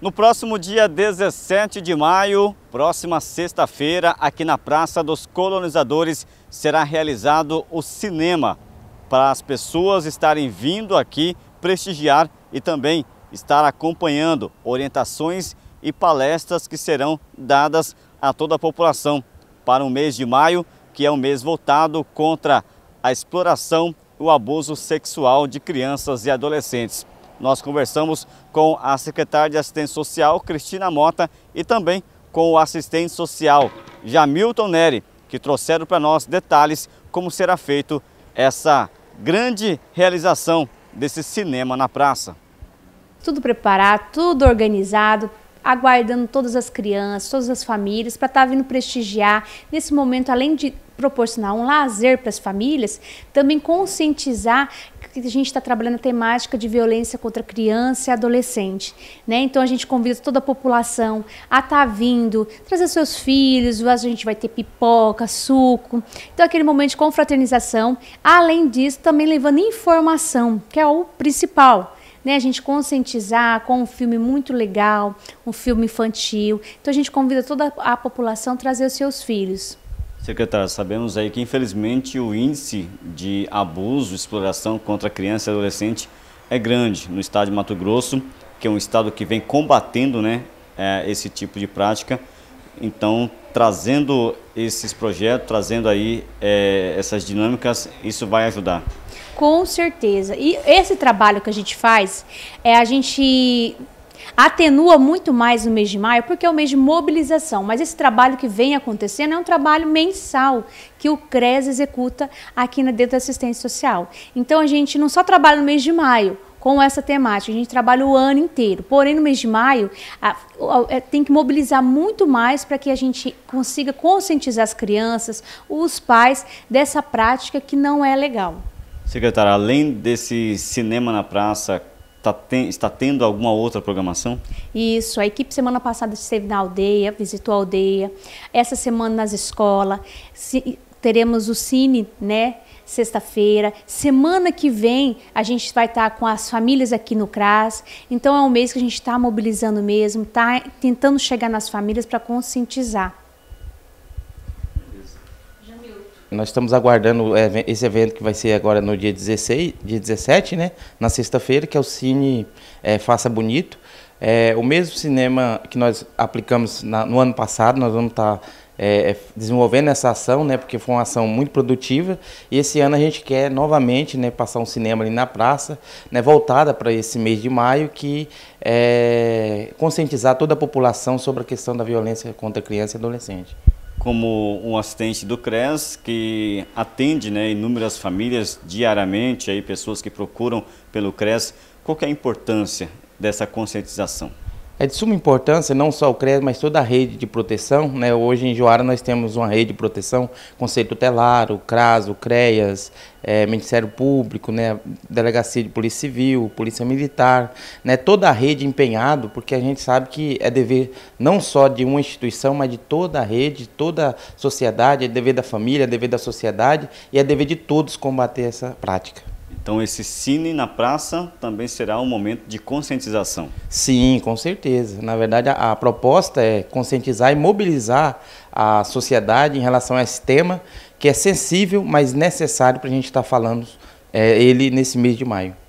No próximo dia 17 de maio, próxima sexta-feira, aqui na Praça dos Colonizadores, será realizado o cinema para as pessoas estarem vindo aqui prestigiar e também estar acompanhando orientações e palestras que serão dadas a toda a população para o mês de maio, que é um mês voltado contra a exploração e o abuso sexual de crianças e adolescentes. Nós conversamos com a secretária de Assistência Social, Cristina Mota, e também com o assistente social, Jamilton Neri, que trouxeram para nós detalhes como será feito essa grande realização desse cinema na praça. Tudo preparado, tudo organizado, aguardando todas as crianças, todas as famílias para estar tá vindo prestigiar nesse momento, além de proporcionar um lazer para as famílias, também conscientizar que a gente está trabalhando a temática de violência contra criança e adolescente. Né? Então a gente convida toda a população a estar tá vindo, trazer seus filhos, a gente vai ter pipoca, suco. Então aquele momento de confraternização. Além disso, também levando informação, que é o principal. Né, a gente conscientizar com um filme muito legal, um filme infantil. Então a gente convida toda a população a trazer os seus filhos. Secretário, sabemos aí que infelizmente o índice de abuso, exploração contra criança e adolescente é grande no estado de Mato Grosso, que é um estado que vem combatendo né, é, esse tipo de prática. Então, trazendo esses projetos, trazendo aí é, essas dinâmicas, isso vai ajudar. Com certeza. E esse trabalho que a gente faz é a gente atenua muito mais no mês de maio, porque é o mês de mobilização, mas esse trabalho que vem acontecendo é um trabalho mensal que o CRES executa aqui dentro da assistência social. Então a gente não só trabalha no mês de maio, com essa temática. A gente trabalha o ano inteiro. Porém, no mês de maio, a, a, a, é, tem que mobilizar muito mais para que a gente consiga conscientizar as crianças, os pais, dessa prática que não é legal. Secretária, além desse cinema na praça, Tá ten, está tendo alguma outra programação? Isso, a equipe semana passada esteve na aldeia, visitou a aldeia, essa semana nas escolas, teremos o Cine, né? Sexta-feira. Semana que vem a gente vai estar tá com as famílias aqui no CRAS. Então é um mês que a gente está mobilizando mesmo, está tentando chegar nas famílias para conscientizar. Nós estamos aguardando esse evento que vai ser agora no dia 16, dia 17, né? Na sexta-feira, que é o Cine é, Faça Bonito. É, o mesmo cinema que nós aplicamos na, no ano passado, nós vamos estar tá, é, é, desenvolvendo essa ação, né, porque foi uma ação muito produtiva. E esse ano a gente quer novamente né, passar um cinema ali na praça, né, voltada para esse mês de maio, que é conscientizar toda a população sobre a questão da violência contra criança e adolescente como um assistente do CRES que atende né, inúmeras famílias diariamente, aí, pessoas que procuram pelo CRES. Qual é a importância dessa conscientização? É de suma importância não só o CREAS, mas toda a rede de proteção. Né? Hoje em Joara nós temos uma rede de proteção, Conselho Tutelar, o CRAS, o CREAS, é, Ministério Público, né? Delegacia de Polícia Civil, Polícia Militar, né? toda a rede empenhado, porque a gente sabe que é dever não só de uma instituição, mas de toda a rede, toda a sociedade, é dever da família, é dever da sociedade e é dever de todos combater essa prática. Então esse cine na praça também será um momento de conscientização. Sim, com certeza. Na verdade, a, a proposta é conscientizar e mobilizar a sociedade em relação a esse tema que é sensível, mas necessário para a gente estar tá falando é, ele nesse mês de maio.